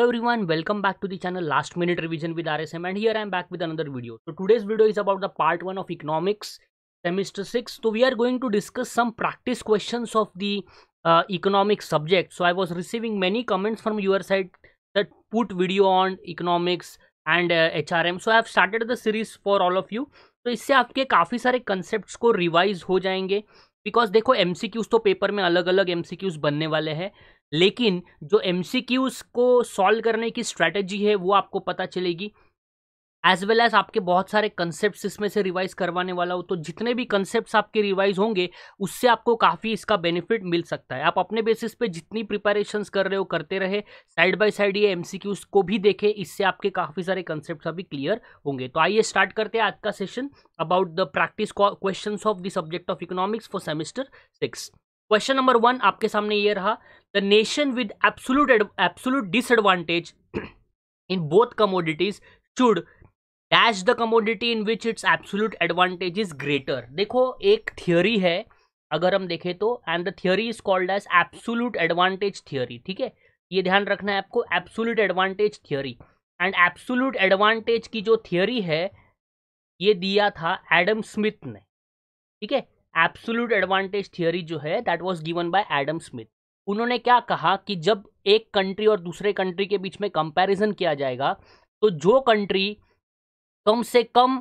Hello everyone welcome back to the channel last minute revision with R S M and here I am back with another video तो today's video is about the part one of economics semester six तो we are going to discuss some practice questions of the economic subject so I was receiving many comments from your side that put video on economics and H so I have started the series for all of you तो इससे आपके काफ़ी सारे concept को revise हो जाएंगे because देखो M तो पेपर में अलग अलग एम बनने वाले हैं लेकिन जो एम को सॉल्व करने की स्ट्रैटेजी है वो आपको पता चलेगी एज वेल एज आपके बहुत सारे कंसेप्ट इसमें से रिवाइज करवाने वाला हो तो जितने भी कंसेप्ट आपके रिवाइज होंगे उससे आपको काफ़ी इसका बेनिफिट मिल सकता है आप अपने बेसिस पे जितनी प्रिपरेशंस कर रहे हो करते रहे साइड बाय साइड ये एम को भी देखें इससे आपके काफ़ी सारे कंसेप्ट अभी क्लियर होंगे तो आइए स्टार्ट करते हैं आज का session about the practice question of the subject of economics for semester six question number one आपके सामने ये रहा the nation with absolute absolute disadvantage in both commodities should dash the commodity in which its absolute advantage is greater देखो एक theory है अगर हम देखें तो and the theory is called as absolute advantage theory ठीक है ये ध्यान रखना है आपको absolute advantage theory and absolute advantage की जो थियोरी है ये दिया था एडम स्मिथ ने ठीक है एब्सोल्यूट एडवांटेज थियोरी जो है that was given by Adam Smith उन्होंने क्या कहा कि जब एक कंट्री और दूसरे कंट्री के बीच में कंपैरिजन किया जाएगा तो जो कंट्री कम से कम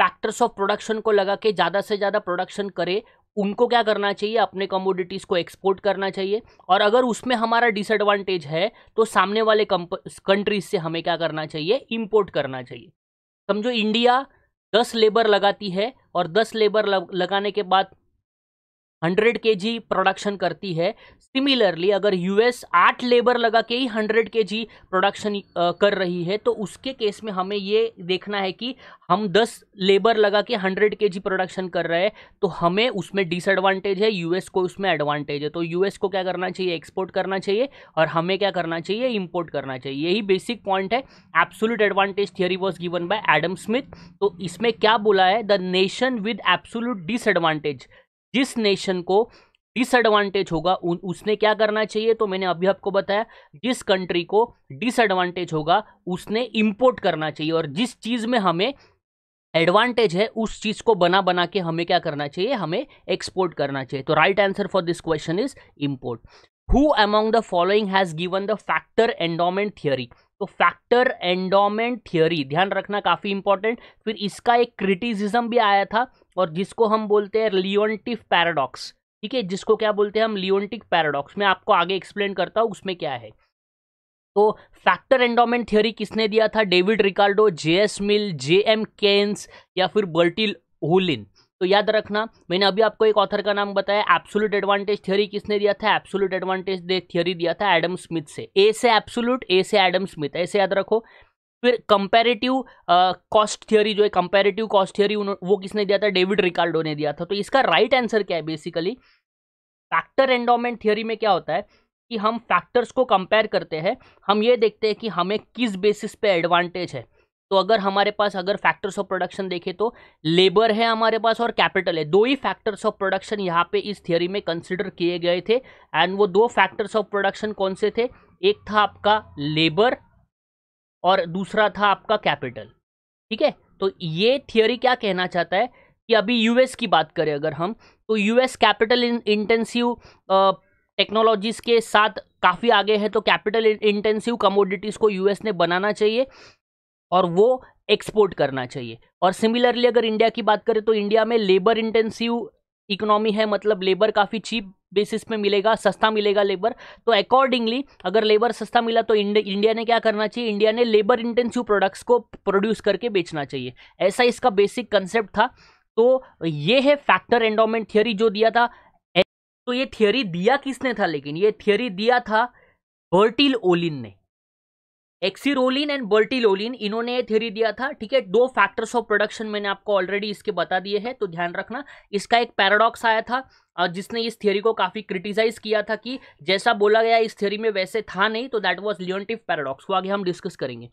फैक्टर्स ऑफ प्रोडक्शन को लगा के ज़्यादा से ज़्यादा प्रोडक्शन करे उनको क्या करना चाहिए अपने कमोडिटीज़ को एक्सपोर्ट करना चाहिए और अगर उसमें हमारा डिसएडवांटेज है तो सामने वाले कंट्रीज से हमें क्या करना चाहिए इम्पोर्ट करना चाहिए समझो इंडिया दस लेबर लगाती है और दस लेबर लगाने के बाद हंड्रेड के जी प्रोडक्शन करती है सिमिलरली अगर यूएस आठ लेबर लगा के ही हंड्रेड के जी प्रोडक्शन कर रही है तो उसके केस में हमें ये देखना है कि हम दस लेबर लगा के हंड्रेड के जी प्रोडक्शन कर रहे हैं तो हमें उसमें डिसएडवांटेज है यूएस को उसमें एडवांटेज है तो यूएस को क्या करना चाहिए एक्सपोर्ट करना चाहिए और हमें क्या करना चाहिए इम्पोर्ट करना चाहिए यही बेसिक पॉइंट है absolute advantage theory was given by Adam Smith तो इसमें क्या बोला है the nation with absolute disadvantage जिस नेशन को डिसएडवांटेज होगा उन उसने क्या करना चाहिए तो मैंने अभी आपको बताया जिस कंट्री को डिसएडवांटेज होगा उसने इंपोर्ट करना चाहिए और जिस चीज़ में हमें एडवांटेज है उस चीज़ को बना बना के हमें क्या करना चाहिए हमें एक्सपोर्ट करना चाहिए तो right answer for this question is import who among the following has given the factor endowment theory तो फैक्टर एंडोमेंट थियोरी ध्यान रखना काफ़ी इंपॉर्टेंट फिर इसका एक क्रिटिसिज्म भी आया था और जिसको हम बोलते हैं लियोन्टिव पैराडॉक्स ठीक है जिसको क्या बोलते हैं हम लियोन्टिक पैराडॉक्स मैं आपको आगे एक्सप्लेन करता हूँ उसमें क्या है तो फैक्टर एंडोमेंट थ्योरी किसने दिया था David Ricardo J S Mill J M Keynes या फिर बर्टिल होलिन तो याद रखना मैंने अभी आपको एक ऑथर का नाम बताया एब्सोल्यूट एडवांटेज थ्योरी किसने दिया था एब्सोल्यूट एडवांटेज थ्योरी दिया था एडम स्मिथ से ए से एब्सोल्यूट ए से एडम स्मिथ ऐसे याद रखो फिर कंपेरेटिव कॉस्ट थियोरी जो है कंपेरेटिव कॉस्ट थियोरी वो किसने दिया था डेविड रिकार्डो ने दिया था तो इसका राइट right आंसर क्या है बेसिकली फैक्टर एंडोमेंट थियोरी में क्या होता है कि हम फैक्टर्स को कंपेयर करते हैं हम ये देखते हैं कि हमें किस बेसिस पे एडवांटेज है तो अगर हमारे पास अगर फैक्टर्स ऑफ प्रोडक्शन देखें तो लेबर है हमारे पास और कैपिटल है दो ही फैक्टर्स ऑफ प्रोडक्शन यहाँ पे इस थियोरी में कंसिडर किए गए थे एंड वो दो फैक्टर्स ऑफ प्रोडक्शन कौन से थे एक था आपका लेबर और दूसरा था आपका कैपिटल ठीक है तो ये थियोरी क्या कहना चाहता है कि अभी यूएस की बात करें अगर हम तो यूएस कैपिटल इंटेंसिव टेक्नोलॉजीज़ के साथ काफ़ी आगे है तो कैपिटल इंटेंसिव कमोडिटीज़ को यूएस ने बनाना चाहिए और वो एक्सपोर्ट करना चाहिए और सिमिलरली अगर इंडिया की बात करें तो इंडिया में लेबर इंटेंसिव इकोनॉमी है मतलब लेबर काफ़ी चीप बेसिस पे मिलेगा सस्ता मिलेगा लेबर तो अकॉर्डिंगली अगर लेबर सस्ता मिला तो इंडिया ने क्या करना चाहिए इंडिया ने लेबर इंटेंसिव प्रोडक्ट्स को प्रोड्यूस करके बेचना चाहिए ऐसा इसका बेसिक कंसेप्ट था तो ये है फैक्टर एंडोमेंट थियोरी जो दिया था तो ये थियोरी दिया किसने था लेकिन ये थियोरी दिया था बर्टिल ओलिन ने एक्सीरोलिन एंड बर्टिलोलिन इन्होंने ये थ्योरी दिया था ठीक है दो फैक्टर्स ऑफ प्रोडक्शन मैंने आपको ऑलरेडी इसके बता दिए हैं तो ध्यान रखना इसका एक पैराडॉक्स आया था और जिसने इस थ्योरी को काफ़ी क्रिटिसाइज किया था कि जैसा बोला गया इस थ्योरी में वैसे था नहीं तो दैट वॉज लियोटिव पैराडॉक्स को आगे हम डिस्कस करेंगे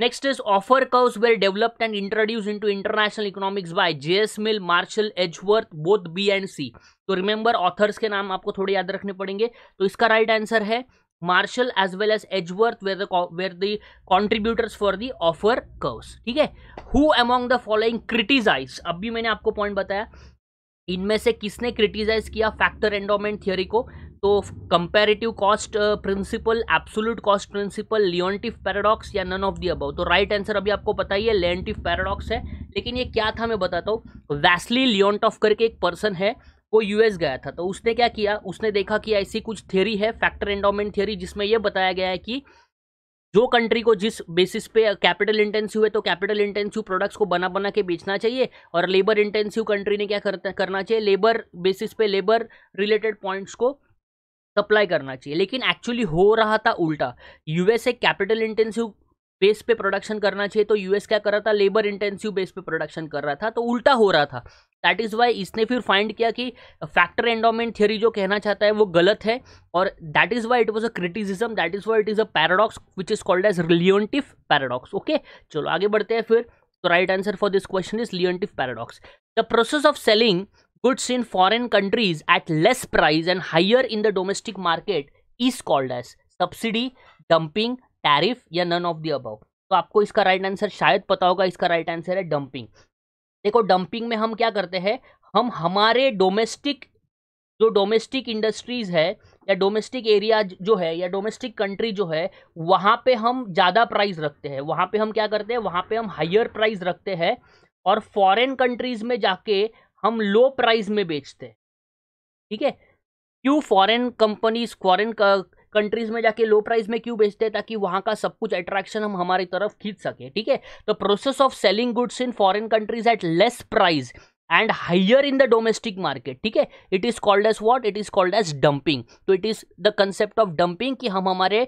next is offer curves were developed and introduce into international economics by J S Mill Marshall Edgeworth both B and C तो रिमेंबर ऑथर्स के नाम आपको थोड़े याद रखने पड़ेंगे तो इसका राइट right आंसर है Marshall as well as Edgeworth were were the contributors for the offer curves ठीक है who among the following criticise अब भी मैंने आपको पॉइंट बताया इनमें से किसने क्रिटिसाइज किया फैक्टर एंडोमेंट थियोरी को तो comparative cost principle absolute cost principle Leontief paradox या नन ऑफ दी अबाउ तो राइट right आंसर अभी आपको पता ही है लेंटिव पैराडॉक्स है लेकिन ये क्या था मैं बताता हूँ वैसली लियोनटॉफ करके एक पर्सन है वो यूएस गया था तो उसने क्या किया उसने देखा कि ऐसी कुछ थ्योरी है फैक्टर एंडोमेंट थ्योरी जिसमें यह बताया गया है कि जो कंट्री को जिस बेसिस पे कैपिटल इंटेंसिव है तो कैपिटल इंटेंसिव प्रोडक्ट्स को बना बना के बेचना चाहिए और लेबर इंटेंसिव कंट्री ने क्या करता करना चाहिए लेबर बेसिस पे लेबर रिलेटेड पॉइंट्स को सप्लाई करना चाहिए लेकिन एक्चुअली हो रहा था उल्टा यूएसए कैपिटल इंटेंसिव बेस पे प्रोडक्शन करना चाहिए तो यूएस क्या कर रहा था लेबर इंटेंसिव बेस पे प्रोडक्शन कर रहा था तो उल्टा हो रहा था दैट इज़ वाई इसने फिर फाइंड किया कि फैक्टर एंडोमेंट थियोरी जो कहना चाहता है वो गलत है और that is why it was a criticism that is why it is a paradox which is called as Leontief paradox okay चलो आगे बढ़ते हैं फिर तो right answer for this question is Leontief paradox the process of selling goods in foreign countries at less price and higher in the domestic market is called as subsidy dumping tariff या none of the above तो आपको इसका right right answer शायद पता होगा इसका right right answer है dumping देखो डंपिंग में हम क्या करते हैं हम हमारे डोमेस्टिक जो डोमेस्टिक इंडस्ट्रीज है या डोमेस्टिक एरिया जो है या डोमेस्टिक कंट्री जो है वहाँ पे हम ज़्यादा प्राइस रखते हैं वहाँ पे हम क्या करते हैं वहाँ पे हम हायर प्राइस रखते हैं और फॉरेन कंट्रीज में जाके हम लो प्राइस में बेचते हैं ठीक है क्यों फॉरेन कंपनीज फॉरेन कंट्रीज में जाके लो प्राइस में क्यों बेचते हैं ताकि वहां का सब कुछ अट्रैक्शन हम हमारी तरफ खींच सके ठीक है तो process of selling goods in foreign countries at less price and higher in the domestic market ठीक है it is called as what it is called as dumping तो it is the concept of dumping कि हम हमारे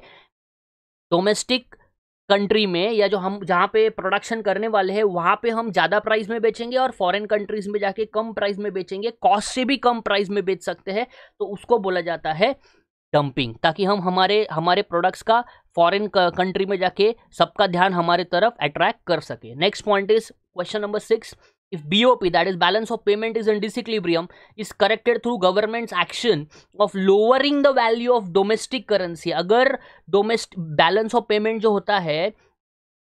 domestic country में या जो हम जहाँ पे प्रोडक्शन करने वाले हैं वहाँ पे हम ज़्यादा प्राइस में बेचेंगे और फॉरेन कंट्रीज में जाके कम प्राइस में बेचेंगे कॉस्ट से भी कम प्राइस में बेच सकते हैं तो उसको बोला जाता है डंपिंग ताकि हम हमारे हमारे प्रोडक्ट्स का फॉरेन कंट्री में जाके सबका ध्यान हमारे तरफ अट्रैक्ट कर सके next point is question number six if B O P that is balance of payment is in disequilibrium is corrected through government's action of lowering the value of domestic currency अगर domestic balance of payment जो होता है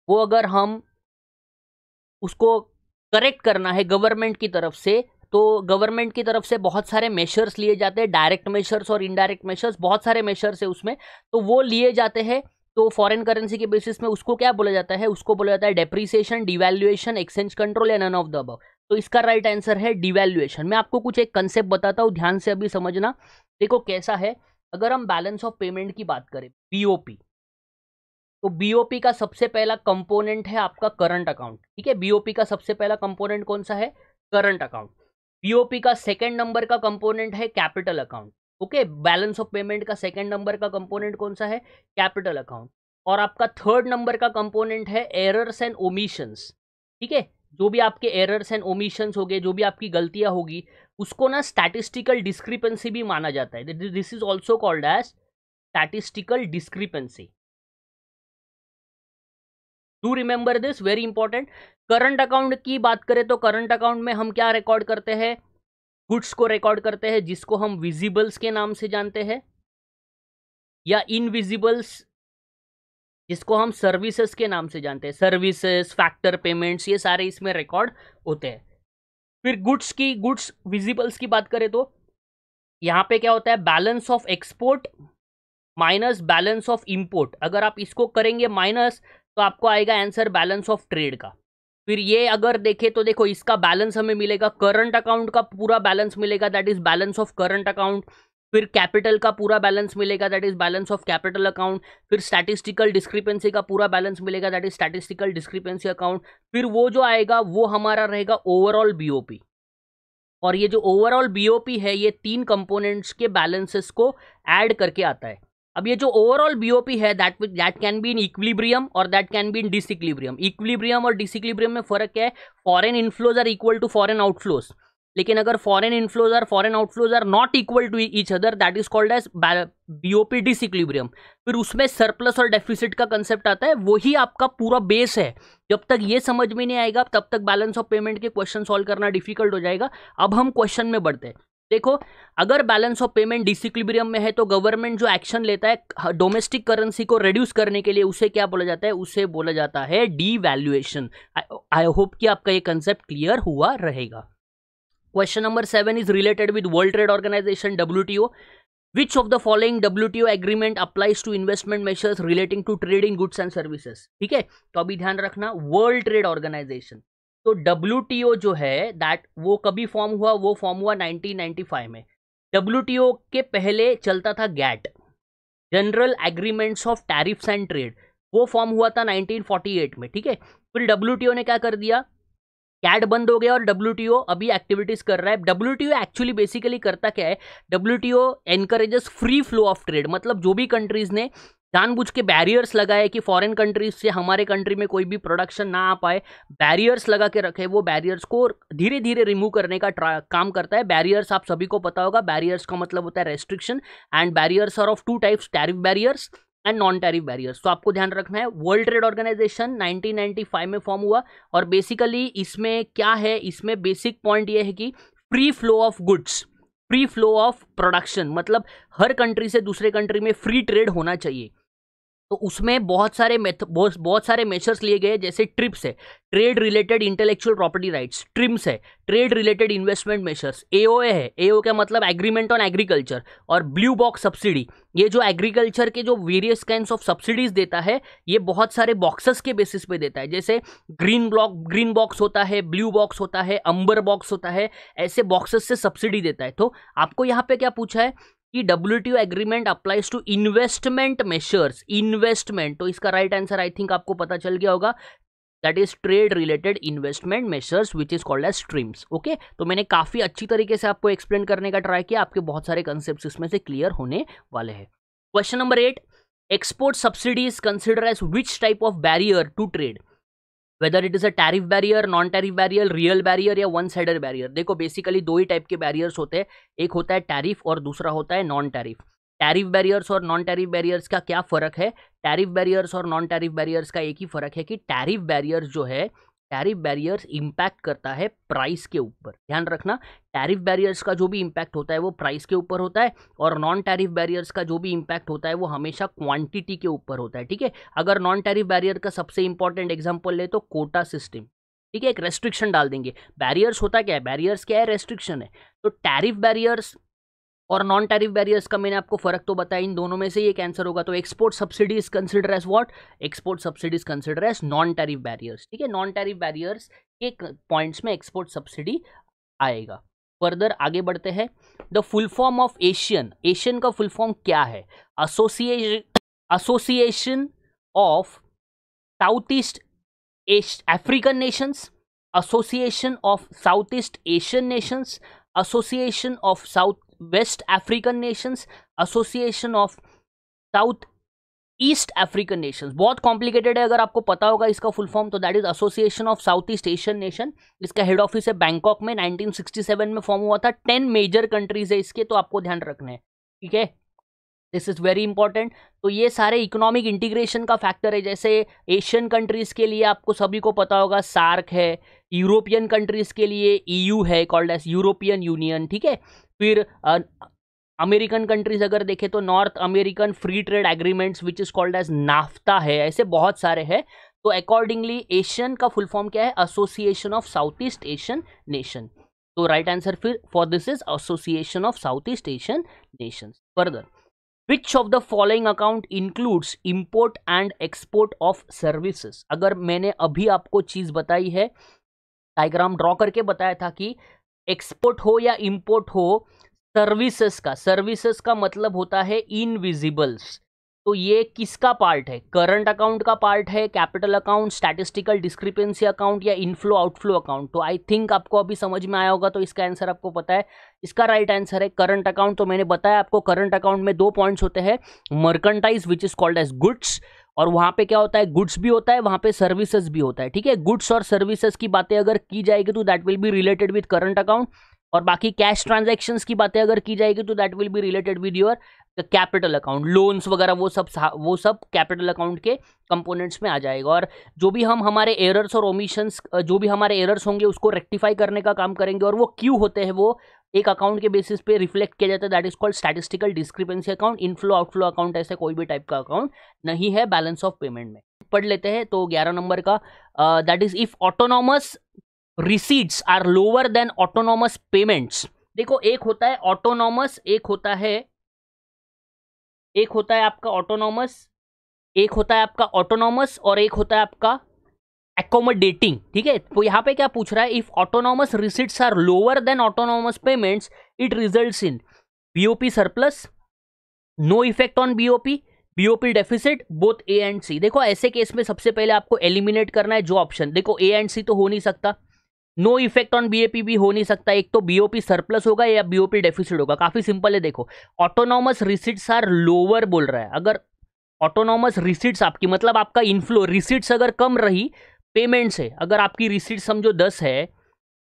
वो अगर हम उसको correct करना है गवर्नमेंट की तरफ से तो गवर्नमेंट की तरफ से बहुत सारे मेशर्स लिए जाते हैं डायरेक्ट मेशर्स और इनडायरेक्ट मेशर्स बहुत सारे मेशर्स है उसमें तो वो लिए जाते हैं तो फॉरेन करेंसी के बेसिस में उसको क्या बोला जाता है उसको बोला जाता है डेप्रिसिएशन डिवेल्युएशन एक्सचेंज कंट्रोल या नन ऑफ द अब तो इसका राइट right आंसर है डिवेल्युएशन मैं आपको कुछ एक कंसेप्ट बताता हूँ ध्यान से अभी समझना देखो कैसा है अगर हम बैलेंस ऑफ पेमेंट की बात करें बी तो बीओपी का सबसे पहला कंपोनेंट है आपका करंट अकाउंट ठीक है बीओपी का सबसे पहला कंपोनेंट कौन सा है करंट अकाउंट पीओपी का सेकेंड नंबर का कंपोनेंट है capital account okay balance of payment का सेकेंड नंबर का कंपोनेंट कौन सा है कैपिटल अकाउंट और आपका थर्ड नंबर का कंपोनेंट है एरर्स एंड ओमिशंस ठीक है जो भी आपके एरर्स एंड ओमिशंस हो गए जो भी आपकी गलतियां होगी उसको ना स्टैटिस्टिकल डिस्क्रिपेंसी भी माना जाता है this is also called as statistical discrepancy do remember this very important current account की बात करें तो करंट अकाउंट में हम क्या रिकॉर्ड करते हैं गुड्स को रिकॉर्ड करते हैं जिसको हम विजिबल्स के नाम से जानते हैं या इनविजिबल्स जिसको हम सर्विसेस के नाम से जानते हैं सर्विसेस फैक्टर पेमेंट्स ये सारे इसमें रिकॉर्ड होते हैं फिर गुड्स की गुड्स विजिबल्स की बात करें तो यहाँ पे क्या होता है balance of export minus balance of import अगर आप इसको करेंगे माइनस तो आपको आएगा आंसर बैलेंस ऑफ ट्रेड का फिर ये अगर देखें तो देखो इसका बैलेंस हमें मिलेगा करंट अकाउंट का पूरा बैलेंस मिलेगा that is balance of current account फिर कैपिटल का पूरा बैलेंस मिलेगा that is balance of capital account फिर स्टैटिस्टिकल डिस्क्रिपेंसी का पूरा बैलेंस मिलेगा that is statistical discrepancy account फिर वो जो आएगा वो हमारा रहेगा ओवरऑल बीओपी और ये जो ओवरऑल बीओपी है ये तीन कंपोनेंट्स के बैलेंसेस को ऐड करके आता है अब ये जो ओवरऑल बीओपी है that that can be in equilibrium और that can be in disequilibrium equilibrium और डिसइक्विलिब्रियम में फर्क क्या है foreign inflows are equal to foreign outflows लेकिन अगर foreign inflows are foreign outflows are not equal to each other that is called as BOP disequilibrium फिर उसमें surplus और डेफिसिट का कंसेप्ट आता है वही आपका पूरा बेस है जब तक ये समझ में नहीं आएगा तब तक बैलेंस ऑफ पेमेंट के क्वेश्चन सॉल्व करना डिफिकल्ट हो जाएगा अब हम क्वेश्चन में बढ़ते हैं देखो अगर बैलेंस ऑफ पेमेंट डिसिक्लिबरियम में है तो गवर्नमेंट जो एक्शन लेता है डोमेस्टिक करेंसी को रिड्यूस करने के लिए उसे क्या बोला जाता है उसे बोला जाता है डी वैल्यूएशन आई होप कि आपका ये कंसेप्ट क्लियर हुआ रहेगा question number seven is related with world trade organization W Which of the following WTO agreement applies to investment measures relating to to trading goods and services? ठीक है तो अभी ध्यान रखना वर्ल्ड ट्रेड ऑर्गेनाइजेशन तो W जो है that वो कभी फॉर्म हुआ वो फॉर्म हुआ 1995 में डब्ल्यू के पहले चलता था GATT general agreements of tariffs and trade वो फॉर्म हुआ था 1948 में ठीक है फिर डब्ल्यू ने क्या कर दिया कैट बंद हो गया और डब्ल्यू अभी एक्टिविटीज कर रहा है डब्ल्यू एक्चुअली बेसिकली करता क्या है W T encourages free flow of trade मतलब जो भी कंट्रीज ने जानबूझ के बैरियर्स लगाए कि फॉरेन कंट्रीज से हमारे कंट्री में कोई भी प्रोडक्शन ना आ पाए बैरियर्स लगा के रखे वो बैरियर्स को धीरे धीरे रिमूव करने का काम करता है बैरियर्स आप सभी को पता होगा बैरियर्स का मतलब होता है restriction and barriers are of two types tariff barriers and non tariff barriers तो आपको ध्यान रखना है वर्ल्ड ट्रेड ऑर्गेनाइजेशन नाइनटीन में फॉर्म हुआ और बेसिकली इसमें क्या है इसमें बेसिक पॉइंट ये है कि free flow of goods free flow of production मतलब हर कंट्री से दूसरे कंट्री में फ्री ट्रेड होना चाहिए तो उसमें बहुत सारे मेथ बहुत बहुत सारे मेजर्स लिए गए जैसे ट्रिप्स है trade related intellectual property rights TRIMS है trade related investment measures AOA है एओ का मतलब एग्रीमेंट ऑन एग्रीकल्चर और ब्लू बॉक्स सब्सिडी ये जो एग्रीकल्चर के जो वेरियस काइंड ऑफ सब्सिडीज देता है ये बहुत सारे बॉक्सेस के बेसिस पे देता है जैसे ग्रीन ब्लॉक ग्रीन बॉक्स होता है ब्लू बॉक्स होता है अंबर बॉक्स होता है ऐसे बॉक्सेस से सब्सिडी देता है तो आपको यहाँ पे क्या पूछा है कि W agreement applies to investment measures investment तो इसका राइट आंसर आई थिंक आपको पता चल गया होगा that is trade related investment measures which is called as streams okay तो मैंने काफ़ी अच्छी तरीके से आपको एक्सप्लेन करने का ट्राई किया आपके बहुत सारे कंसेप्ट इसमें से क्लियर होने वाले हैं question number eight export subsidy is consider as which type of barrier to trade whether it is a tariff barrier non tariff barrier real barrier या वन साइडर बैरियर देखो बेसिकली दो ही type के barriers होते हैं एक होता है टैरिफ और दूसरा होता है नॉन टैरिफ टैरिफ बैरियर्स और नॉन टैरिफ बैरियर्स का क्या फ़र्क है टैरिफ बैरियर्स और नॉन टैरिफ बैरियर्स का एक ही फ़र्क है कि टैरिफ बैरियर्स जो है टैरिफ बैरियर्स इम्पैक्ट करता है प्राइस के ऊपर ध्यान रखना टैरिफ बैरियर्स का जो भी इम्पैक्ट होता है वो प्राइस के ऊपर होता है और नॉन टैरिफ बैरियर्स का जो भी इम्पैक्ट होता है वो हमेशा क्वांटिटी के ऊपर होता है ठीक है अगर नॉन टैरिफ बैरियर का सबसे इंपॉर्टेंट एग्जाम्पल ले तो कोटा सिस्टम ठीक है एक रेस्ट्रिक्शन डाल देंगे बैरियर्स होता क्या है बैरियर्स क्या है रेस्ट्रिक्शन है तो टैरिफ बैरियर्स और नॉन टैरिफ बैरियर्स का मैंने आपको फ़र्क तो बताया इन दोनों में से ये कैंसर होगा तो export subsidies consider as what export subsidies consider as non tariff barriers ठीक है नॉन टैरिफ बैरियर्स के पॉइंट्स में एक्सपोर्ट सब्सिडी आएगा फर्दर आगे बढ़ते हैं the full form of ASEAN ASEAN का फुल फॉर्म क्या है association association of south east African nations association of south east Asian nations association of south west African nations association of south east African nations बहुत complicated है अगर आपको पता होगा इसका फुल फॉर्म तो that is association of south east Asian nation इसका head office है बैंकॉक में 1967 में फॉर्म हुआ था टेन मेजर कंट्रीज है इसके तो आपको ध्यान रखना है ठीक है दिस इज़ वेरी इंपॉर्टेंट तो ये सारे इकोनॉमिक इंटीग्रेशन का फैक्टर है जैसे एशियन कंट्रीज़ के लिए आपको सभी को पता होगा सार्क है यूरोपियन कंट्रीज के लिए ईयू e है कॉल्ड एज यूरोपियन यूनियन ठीक है फिर अमेरिकन कंट्रीज अगर देखें तो north American free trade agreements which is called as NAFTA है ऐसे बहुत सारे हैं तो अकॉर्डिंगली एशियन का फुल फॉर्म क्या है association of south east Asian nation तो राइट आंसर फिर for this is association of south east Asian nation further which of the following account includes import and export of services अगर मैंने अभी आपको चीज़ बताई है डायग्राम ड्रॉ करके बताया था कि एक्सपोर्ट हो या इम्पोर्ट हो सर्विसेस का सर्विसेस का मतलब होता है इनविजिबल्स तो ये किसका पार्ट है करंट अकाउंट का पार्ट है capital account statistical discrepancy account या इनफ्लो आउटफ्लो अकाउंट तो आई थिंक आपको अभी समझ में आया होगा तो इसका आंसर आपको पता है इसका राइट right आंसर है करंट अकाउंट तो मैंने बताया आपको करंट अकाउंट में दो पॉइंट्स होते हैं merchandise which is called as goods और वहां पे क्या होता है गुड्स भी होता है वहाँ पे सर्विसेज भी होता है ठीक है गुड्स और सर्विसेज की बातें अगर की जाएगी तो that will be related with current account और बाकी कैश ट्रांजेक्शन की बातें अगर की जाएगी तो that will be related with your capital account loans वगैरह वो सब वो सब कैपिटल अकाउंट के कंपोनेंट्स में आ जाएगा और जो भी हम हमारे एरर्स और ओमिशंस जो भी हमारे एरर्स होंगे उसको रेक्टिफाई करने का काम करेंगे और वो क्यों होते हैं वो एक अकाउंट के बेसिस पे रिफ्लेक्ट किया जाता है that is called statistical discrepancy account inflow outflow account ऐसे कोई भी टाइप का अकाउंट नहीं है बैलेंस ऑफ पेमेंट में पढ़ लेते हैं तो ग्यारह नंबर का that is if autonomous receipts are lower than autonomous payments देखो एक होता है ऑटोनॉमस एक होता है एक होता है आपका ऑटोनॉमस एक होता है आपका ऑटोनॉमस और एक होता है आपका एकोमोडेटिंग ठीक है तो यहाँ पे क्या पूछ रहा है if autonomous receipts are lower than autonomous payments it result in BOP surplus no effect on BOP BOP deficit both A and C देखो ऐसे केस में सबसे पहले आपको एलिमिनेट करना है जो ऑप्शन देखो ए एंड सी तो हो नहीं सकता नो इफेक्ट ऑन बीएपी भी हो नहीं सकता एक तो बीओपी सरप्लस होगा या बीओपी डेफिसिट होगा काफी सिंपल है देखो ऑटोनॉमस रिसिट्स आर लोअर बोल रहा है अगर ऑटोनॉमस रिसिट्स आपकी मतलब आपका इनफ्लो रिसिट्स अगर कम रही पेमेंट से अगर आपकी रिसीट समझो दस है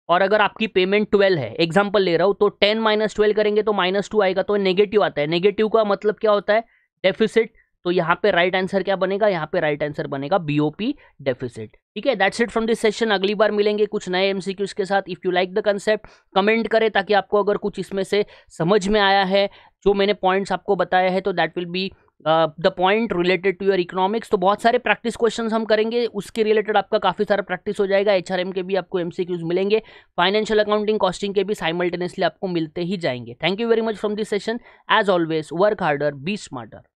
और अगर आपकी पेमेंट ट्वेल्व है एग्जाम्पल ले रहा हूँ तो टेन माइनस ट्वेल्व करेंगे तो माइनस टू आएगा तो नेगेटिव आता है नेगेटिव का मतलब क्या होता है डेफिसिट तो यहाँ पे राइट right आंसर क्या बनेगा यहाँ पे राइट right आंसर बनेगा बीओपी डेफिसिट ठीक है that's it from this session अगली बार मिलेंगे कुछ नए एमसीक्यूज के साथ if you like the concept comment करें ताकि आपको अगर कुछ इसमें से समझ में आया है जो मैंने पॉइंट्स आपको बताया है तो that will be the point related to your economics तो बहुत सारे प्रैक्टिस क्वेश्चन हम करेंगे उसके रिलेटेड आपका काफ़ी सारा प्रैक्टिस हो जाएगा एच के भी आपको एम मिलेंगे फाइनेंशियल अकाउंटिंग कॉस्टिंग के भी साइमल्टेनियसली आपको मिलते ही जाएंगे thank you very much from this session as always work harder be smarter